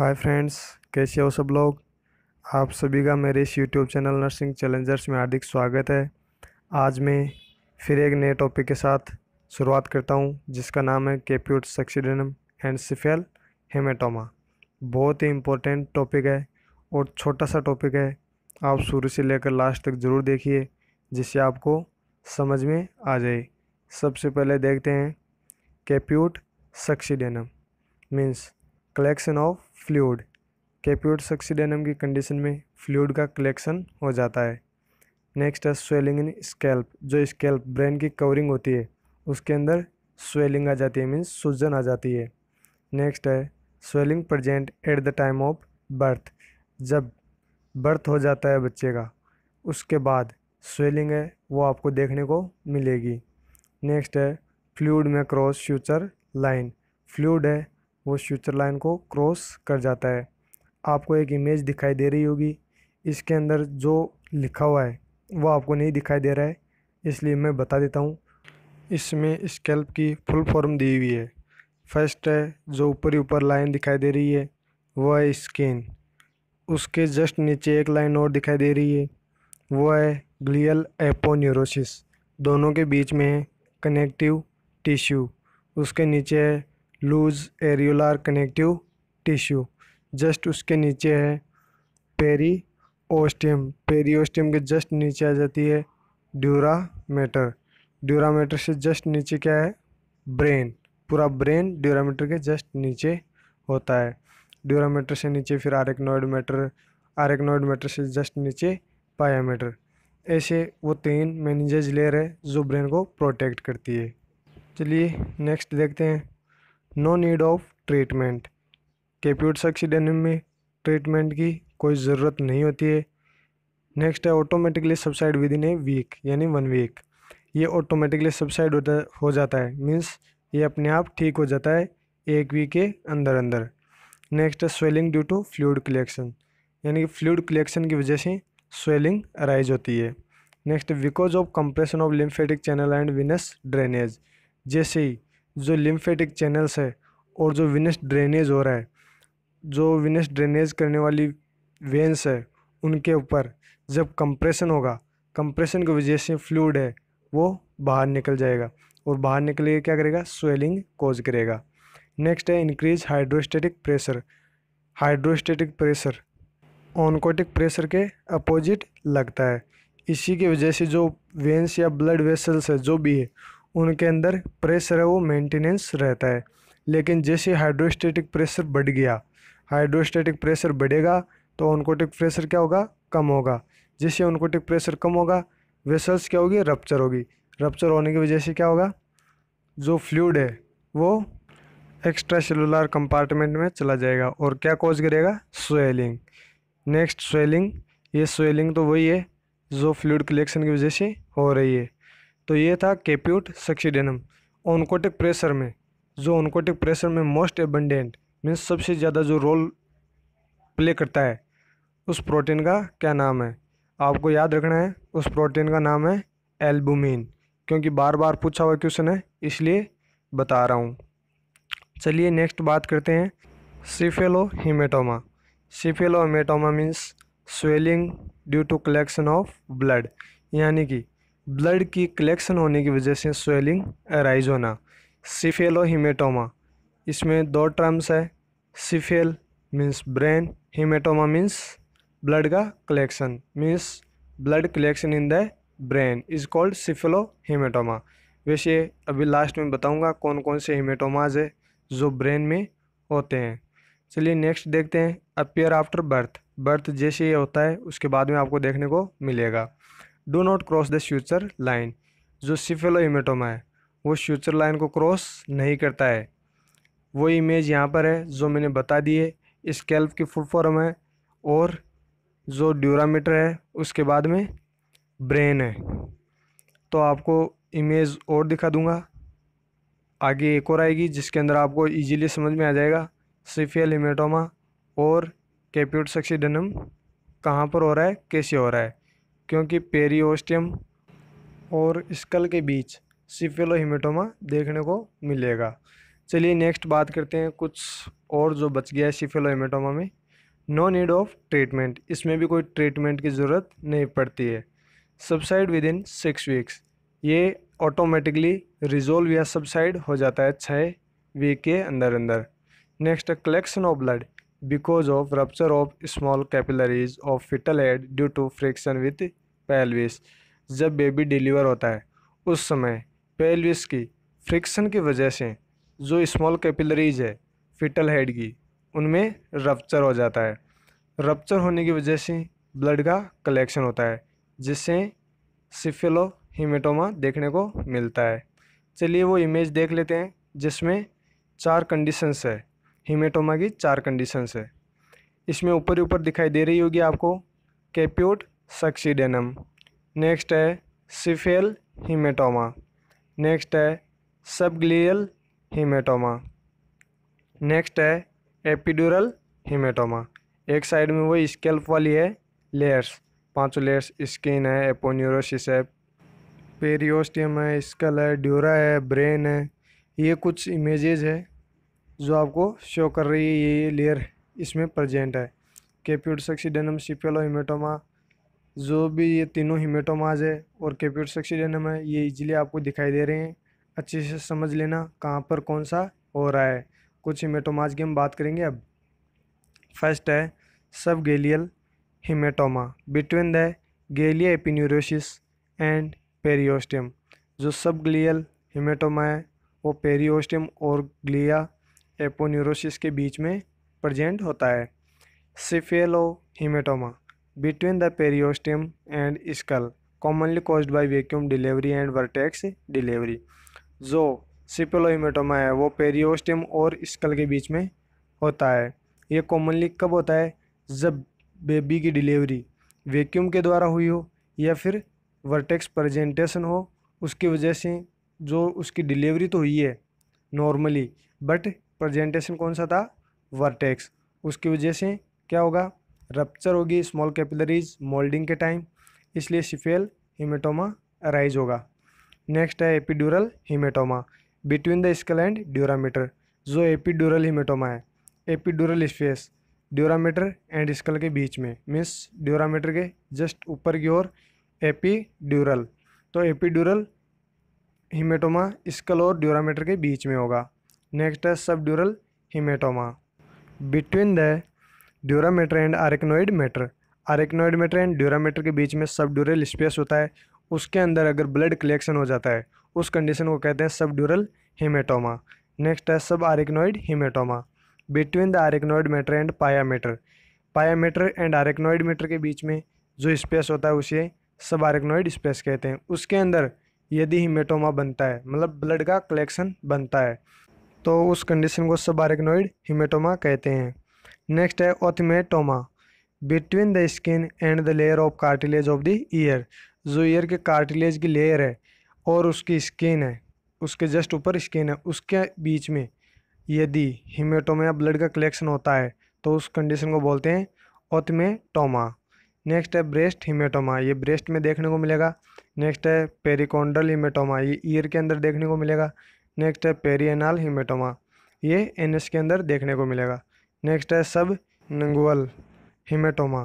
hi friends कैसे हो सब लोग आप सभी का मेरे इस यूट्यूब चैनल नर्सिंग चैलेंजर्स में हार्दिक स्वागत है आज मैं फिर एक नए टॉपिक के साथ शुरुआत करता हूं जिसका नाम है कैप्यूट सक्सीडनम एंड सिफेल हेमेटोमा बहुत ही इम्पोर्टेंट टॉपिक है और छोटा सा टॉपिक है आप शुरू से लेकर लास्ट तक ज़रूर देखिए जिससे आपको समझ में आ जाए सबसे पहले देखते हैं caput succedaneum means collection of fluid caput succedaneum की कंडीशन में फ्लूड का कलेक्शन हो जाता है नेक्स्ट है स्वेलिंग इन स्केल्प जो स्केल्प ब्रेन की कवरिंग होती है उसके अंदर स्वेलिंग आ जाती है मीन्स सूजन आ जाती है नेक्स्ट है swelling present at the time of birth जब बर्थ हो जाता है बच्चे का उसके बाद स्वेलिंग है वो आपको देखने को मिलेगी नेक्स्ट है फ्लूड में क्रॉस फ्यूचर लाइन फ्लूड है वो फ्यूचर लाइन को क्रॉस कर जाता है आपको एक इमेज दिखाई दे रही होगी इसके अंदर जो लिखा हुआ है वो आपको नहीं दिखाई दे रहा है इसलिए मैं बता देता हूँ इसमें स्केल्प की फुल फॉर्म दी हुई है फर्स्ट है जो ऊपर ही ऊपर लाइन दिखाई दे रही है वह है स्किन उसके जस्ट नीचे एक लाइन और दिखाई दे रही है वह है ग्लियल एपोन्यूरोसिस दोनों के बीच में है कनेक्टिव टिश्यू उसके नीचे है loose areolar connective tissue just उसके नीचे है पेरी ओस्टियम पेरी ओस्टियम के जस्ट नीचे आ जाती है ड्यूरा मेटर ड्यूरा मेटर से जस्ट नीचे क्या है ब्रेन पूरा ब्रेन ड्यूरा मेटर के जस्ट नीचे होता है ड्यूरा मेटर से नीचे फिर आरेक्नोइड मेटर आरेक्नोइड मेटर से जस्ट नीचे पाया मेटर ऐसे वो तीन मैनेजर्स लेयर है जो ब्रेन को प्रोटेक्ट करती है चलिए नेक्स्ट देखते हैं no need of treatment caput succedaneum में ट्रीटमेंट की कोई ज़रूरत नहीं होती है नेक्स्ट है automatically subside within a week यानी वन वीक ये ऑटोमेटिकली सब्साइड होता हो जाता है मीन्स ये अपने आप ठीक हो जाता है एक वीक के अंदर अंदर नेक्स्ट है swelling due to fluid collection यानी कि फ्लूड कलेक्शन की वजह से स्वेलिंग अराइज होती है next because of compression of lymphatic channel and venous drainage जैसे ही जो लिम्फेटिक चैनल्स है और जो विनस ड्रेनेज हो रहा है जो विनस ड्रेनेज करने वाली वेंस है उनके ऊपर जब कंप्रेशन होगा कंप्रेशन की वजह से फ्लूड है वो बाहर निकल जाएगा और बाहर निकल के क्या करेगा स्वेलिंग कोज करेगा नेक्स्ट है increase hydrostatic pressure hydrostatic pressure oncotic pressure के अपोजिट लगता है इसी की वजह से जो वेंस या ब्लड वेसल्स है जो भी है उनके अंदर प्रेशर है वो मेंटेनेंस रहता है लेकिन जैसे हाइड्रोस्टेटिक प्रेशर बढ़ गया हाइड्रोस्टेटिक प्रेशर बढ़ेगा तो ऑनकोटिक प्रेशर क्या होगा कम होगा जैसे ऑनकोटिक प्रेशर कम होगा वेसल्स क्या होगी रप्चर होगी रप्चर होने की वजह से क्या होगा जो फ्लूड है वो एक्स्ट्रा सेलुलर कंपार्टमेंट में चला जाएगा और क्या कॉज करेगा स्वेलिंग नेक्स्ट स्वेलिंग ये स्वेलिंग तो वही है जो फ्लूड कलेक्शन की वजह से हो रही है तो ये था केप्यूट सक्सीडेनम ऑनकोटिक प्रेशर में जो ऑनकोटिक प्रेशर में मोस्ट एबंडेंट मीन्स सबसे ज़्यादा जो रोल प्ले करता है उस प्रोटीन का क्या नाम है आपको याद रखना है उस प्रोटीन का नाम है एल्बुमिन क्योंकि बार बार पूछा हुआ क्वेश्चन है इसलिए बता रहा हूँ चलिए नेक्स्ट बात करते हैं cephalohematoma cephalohematoma means swelling due to collection of blood यानी कि ब्लड की कलेक्शन होने की वजह से स्वेलिंग अराइज होना सिफेलो हिमेटोमा इसमें दो टर्म्स है cephal means brain hematoma means blood का collection means blood collection in the brain is called cephalohematoma वैसे अभी लास्ट में बताऊंगा कौन कौन से हिमेटोमाज है जो ब्रेन में होते हैं चलिए नेक्स्ट देखते हैं अपियर आफ्टर बर्थ बर्थ जैसे ये होता है उसके बाद में आपको देखने को मिलेगा do not cross the future line जो सिफेलोइमेटोमा है वो फ्यूचर लाइन को क्रॉस नहीं करता है वो इमेज यहाँ पर है जो मैंने बता दी है स्केल्प की फुल फॉर्म है और जो ड्यूरामीटर है उसके बाद में ब्रेन है तो आपको इमेज और दिखा दूंगा आगे एक और आएगी जिसके अंदर आपको इजीली समझ में आ जाएगा सिफियल हिमेटोमा और कैप्यूट सक्सीडनम कहाँ पर हो रहा है कैसे हो रहा है क्योंकि पेरियोस्टियम और स्कल के बीच सिफेलोहिमेटोमा देखने को मिलेगा चलिए नेक्स्ट बात करते हैं कुछ और जो बच गया है सिफेलोहिमेटोमा में नो नीड ऑफ ट्रीटमेंट इसमें भी कोई ट्रीटमेंट की ज़रूरत नहीं पड़ती है subside within six weeks ये ऑटोमेटिकली रिजोल्व या सबसाइड हो जाता है छः वीक के अंदर अंदर next collection of blood because of rupture of small capillaries of fetal head due to friction with pelvis जब बेबी डिलीवर होता है उस समय पेल्विस की फ्रिक्शन की वजह से जो स्मॉल कैपिलरीज है फिटल हेड की उनमें रप्चर हो जाता है रप्चर होने की वजह से ब्लड का कलेक्शन होता है जिससे सिफिलो हीमेटोमा देखने को मिलता है चलिए वो इमेज देख लेते हैं जिसमें चार कंडीशंस है हिमेटोमा की चार कंडीशंस है इसमें ऊपर ऊपर दिखाई दे रही होगी आपको कैप्यूट सक्सीडेनम नेक्स्ट है सिफेल हिमेटोमा नेक्स्ट है सबग्लियल हिमेटोमा नेक्स्ट है एपिडुरल हिमेटोमा एक साइड में वो स्केल्प वाली है लेयर्स पांचों लेयर्स स्किन है एपोन्यूरोसिस है पेरियोस्टियम है स्कल है ड्यूरा है ब्रेन है ये कुछ इमेजेस है जो आपको शो कर रही है ये ये लेयर इसमें प्रजेंट है कैप्यूटसक्सीडेनम सिपेलो हिमेटोमा जो भी ये तीनों हिमेटोमाज है और कैप्यूटसक्सीडेनम है ये इजीली आपको दिखाई दे रहे हैं अच्छे से समझ लेना कहाँ पर कौन सा हो रहा है कुछ हिमेटोमाज की हम बात करेंगे अब फर्स्ट है subgaleal hematoma between the galea aponeurosis and periosteum जो सब ग्लियल हिमेटोमा है वो पेरियोस्टियम और ग्लिया एपोन्यूरोसिस के बीच में प्रजेंट होता है cephalohematoma between the periosteum and skull commonly cause by vacuum delivery and vertex delivery जो हिमेटोमा है वो पेरियोस्टियम और स्कल के बीच में होता है ये कॉमनली कब होता है जब बेबी की डिलीवरी वैक्यूम के द्वारा हुई हो या फिर वर्टेक्स प्रजेंटेशन हो उसकी वजह से जो उसकी डिलीवरी तो हुई है नॉर्मली बट प्रेजेंटेशन कौन सा था वर्टेक्स उसकी वजह से क्या होगा रप्चर होगी स्मॉल कैपिलरीज मोल्डिंग के टाइम इसलिए सिफेल हिमेटोमा अराइज होगा नेक्स्ट है epidural hematoma between the skull and dura mater जो एपिड्यूरल हिमेटोमा है epidural space dura mater and skull के बीच में मीन्स ड्यूरामीटर के जस्ट ऊपर की ओर एपिड्यूरल तो एपिड्यूरल हिमेटोमा स्कल और ड्यूरामीटर के बीच में होगा नेक्स्ट है subdural hematoma between the dura mater and arachnoid mater arachnoid mater and dura mater के बीच में सब ड्यूरल स्पेस होता है उसके अंदर अगर ब्लड कलेक्शन हो जाता है उस कंडीशन को कहते हैं सब ड्यूरल हिमेटोमा नेक्स्ट है subarachnoid hematoma between the arachnoid mater and pia mater pia mater and arachnoid mater के बीच में जो स्पेस होता है उसे सब आरेक्नोइड स्पेस कहते हैं उसके अंदर यदि हिमेटोमा बनता है मतलब ब्लड का कलेक्शन बनता है तो उस कंडीशन को सबारेगनोइड हिमेटोमा कहते हैं नेक्स्ट है othematoma between the skin and the layer of cartilage of the ear जो ईयर के कार्टिलेज की लेयर है और उसकी स्किन है उसके जस्ट ऊपर स्किन है उसके बीच में यदि हिमेटोमा ब्लड का कलेक्शन होता है तो उस कंडीशन को बोलते हैं ओथमेटोमा नेक्स्ट है ब्रेस्ट हिमेटोमा ये ब्रेस्ट में देखने को मिलेगा नेक्स्ट है पेरिकोंडल हिमेटोमा ये ईयर के अंदर देखने को मिलेगा नेक्स्ट है पेरियनाल हिमेटोमा ये एन के अंदर देखने को मिलेगा नेक्स्ट है सब नंगुअल हिमेटोमा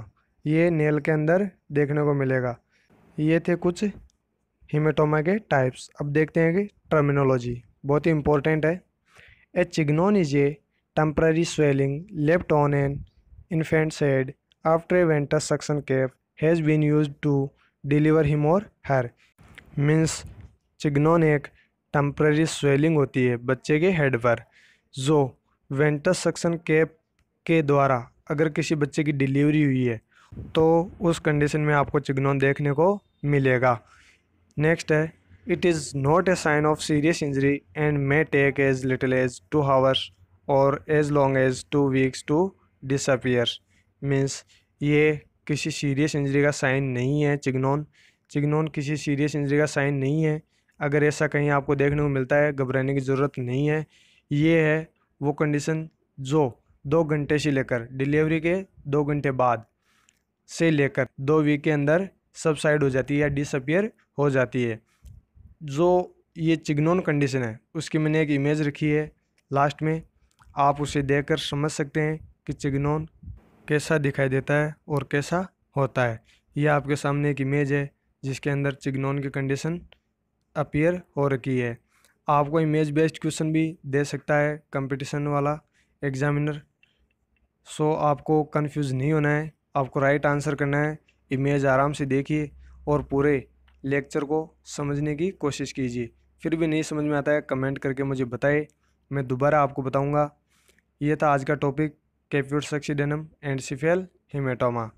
ये नेल के अंदर देखने को मिलेगा ये थे कुछ हिमेटोमा के टाइप्स अब देखते हैं कि टर्मिनोलॉजी बहुत ही इंपॉर्टेंट है a chignon is a temporary swelling left on an infant said after a ventouse suction cap has been use to deliver him और हर मीन्स चिग्नोन एक टम्प्रेरी स्वेलिंग होती है बच्चे के हेड पर जो वेंटस सक्शन कैप के द्वारा अगर किसी बच्चे की डिलीवरी हुई है तो उस कंडीशन में आपको चिकनोन देखने को मिलेगा नेक्स्ट है it is not a sign of serious injury and may take as little as two hours और as long as two weeks to disappear means ये किसी सीरियस इंजरी का साइन नहीं है चिगनोन चिगनोन किसी सीरियस इंजरी का साइन नहीं है अगर ऐसा कहीं आपको देखने को मिलता है घबराने की ज़रूरत नहीं है ये है वो कंडीशन जो दो घंटे से लेकर डिलीवरी के दो घंटे बाद से लेकर दो वीक के अंदर सबसाइड हो जाती है या डिसअपियर हो जाती है जो ये चिग्नोन कंडीशन है उसकी मैंने एक इमेज रखी है लास्ट में आप उसे देख कर समझ सकते हैं कि चिग्नोन कैसा दिखाई देता है और कैसा होता है ये आपके सामने एक इमेज है जिसके अंदर चिग्नोन की कंडीशन अपीयर हो रखी है आपको इमेज बेस्ड क्वेश्चन भी दे सकता है कंपटीशन वाला एग्जामिनर सो so, आपको कंफ्यूज नहीं होना है आपको राइट आंसर करना है इमेज आराम से देखिए और पूरे लेक्चर को समझने की कोशिश कीजिए फिर भी नहीं समझ में आता है कमेंट करके मुझे बताए मैं दोबारा आपको बताऊंगा ये था आज का topic caput succedaneum and cephal haematoma